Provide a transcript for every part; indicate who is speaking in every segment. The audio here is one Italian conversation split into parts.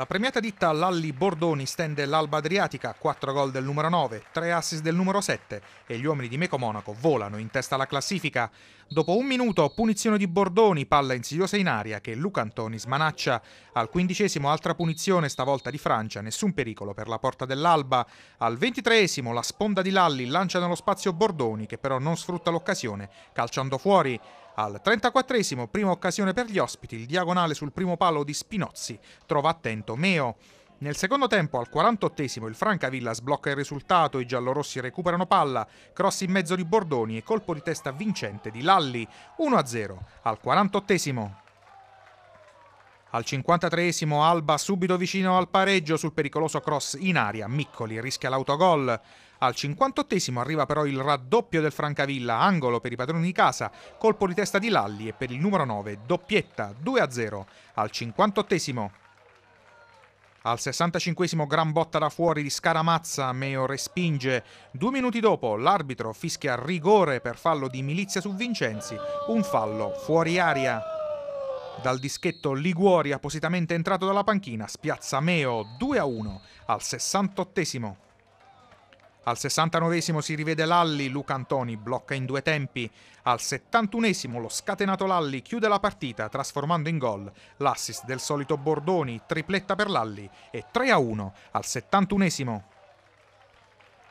Speaker 1: La premiata ditta Lalli Bordoni stende l'Alba Adriatica, 4 gol del numero 9, 3 assist del numero 7 e gli uomini di Meco Monaco volano in testa alla classifica. Dopo un minuto punizione di Bordoni, palla insidiosa in aria che Luca Antoni smanaccia. Al quindicesimo altra punizione, stavolta di Francia, nessun pericolo per la porta dell'Alba. Al ventitreesimo la sponda di Lalli lancia nello spazio Bordoni che però non sfrutta l'occasione calciando fuori. Al 34esimo, prima occasione per gli ospiti, il diagonale sul primo palo di Spinozzi trova attento Meo. Nel secondo tempo, al 48esimo, il Francavilla sblocca il risultato, i giallorossi recuperano palla, cross in mezzo di Bordoni e colpo di testa vincente di Lalli, 1-0. Al 48esimo, al 53esimo Alba subito vicino al pareggio sul pericoloso cross in aria, Miccoli rischia l'autogol. Al 58esimo arriva però il raddoppio del Francavilla, angolo per i padroni di casa, colpo di testa di Lalli e per il numero 9 doppietta 2-0 al 58esimo. Al 65 esimo gran botta da fuori di Scaramazza, Meo respinge. Due minuti dopo l'arbitro fischia rigore per fallo di Milizia su Vincenzi, un fallo fuori aria. Dal dischetto Liguori appositamente entrato dalla panchina, spiazza Meo 2-1 al 68esimo. Al 69esimo si rivede Lalli, Luca Antoni blocca in due tempi. Al 71esimo lo scatenato Lalli chiude la partita trasformando in gol l'assist del solito Bordoni, tripletta per Lalli e 3-1 al 71esimo.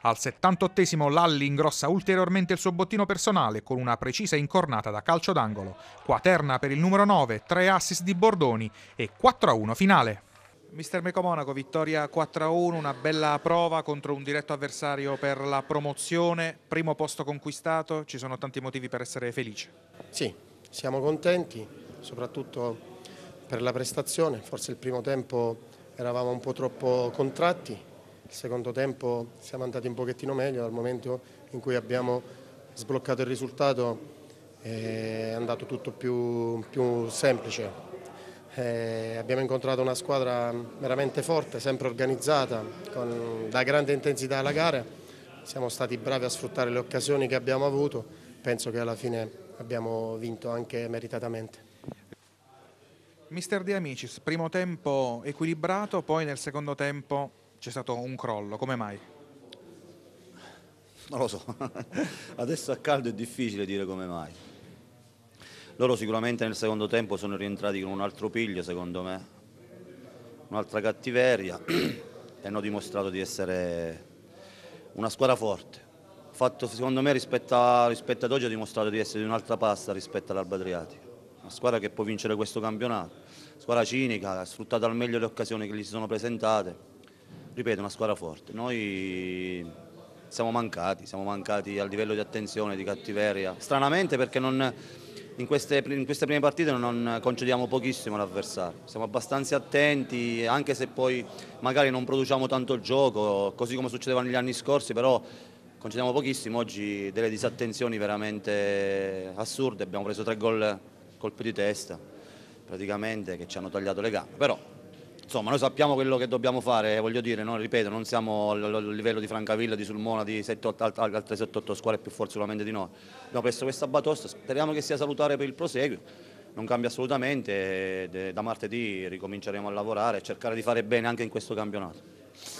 Speaker 1: Al 78 Lalli ingrossa ulteriormente il suo bottino personale con una precisa incornata da calcio d'angolo. Quaterna per il numero 9, 3 assist di Bordoni e 4-1 finale. Mister Meco Monaco, vittoria 4-1, una bella prova contro un diretto avversario per la promozione, primo posto conquistato, ci sono tanti motivi per essere felici. Sì, siamo contenti, soprattutto per la prestazione, forse il
Speaker 2: primo tempo eravamo un po' troppo contratti, il secondo tempo siamo andati un pochettino meglio dal momento in cui abbiamo sbloccato il risultato è andato tutto più, più semplice. Eh, abbiamo incontrato una squadra veramente forte, sempre organizzata, con, da grande intensità alla gara. Siamo stati bravi a sfruttare le occasioni che abbiamo avuto. Penso che alla fine abbiamo vinto anche meritatamente.
Speaker 1: Mister De Amicis, primo tempo equilibrato, poi nel secondo tempo c'è stato un crollo, come mai?
Speaker 3: Non lo so, adesso a caldo è difficile dire come mai. Loro sicuramente nel secondo tempo sono rientrati con un altro piglio, secondo me, un'altra cattiveria e hanno dimostrato di essere una squadra forte. Fatto, secondo me rispetto, a, rispetto ad oggi ha dimostrato di essere di un'altra pasta rispetto all'Alba Adriatica, una squadra che può vincere questo campionato, squadra cinica, ha sfruttato al meglio le occasioni che gli si sono presentate ripeto, una squadra forte. Noi siamo mancati, siamo mancati a livello di attenzione, di cattiveria. Stranamente perché non, in, queste, in, queste, prime partite non concediamo pochissimo all'avversario, siamo abbastanza attenti, anche se poi magari non produciamo tanto il gioco, così come succedeva negli anni scorsi, però concediamo pochissimo, oggi delle disattenzioni veramente assurde, abbiamo preso tre gol colpi di testa praticamente che ci hanno tagliato le gambe, però insomma noi sappiamo quello che dobbiamo fare, voglio dire, no? ripeto, non siamo al livello di Francavilla, di Sulmona, di 7, 8, altre 7-8 squadre più forti sicuramente di noi. Abbiamo preso questa batosta, speriamo che sia salutare per il proseguio. Non cambia assolutamente, eh, da martedì ricominceremo a lavorare e cercare di fare bene anche in questo campionato.